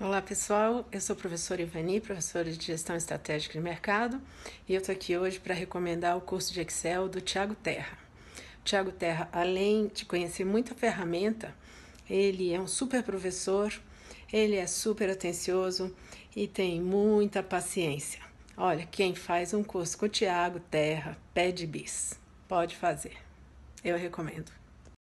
Olá pessoal, eu sou a professora Ivani, professora de Gestão Estratégica de Mercado, e eu estou aqui hoje para recomendar o curso de Excel do Tiago Terra. O Tiago Terra, além de conhecer muita ferramenta, ele é um super professor, ele é super atencioso e tem muita paciência. Olha, quem faz um curso com o Tiago Terra pede bis, pode fazer, eu recomendo.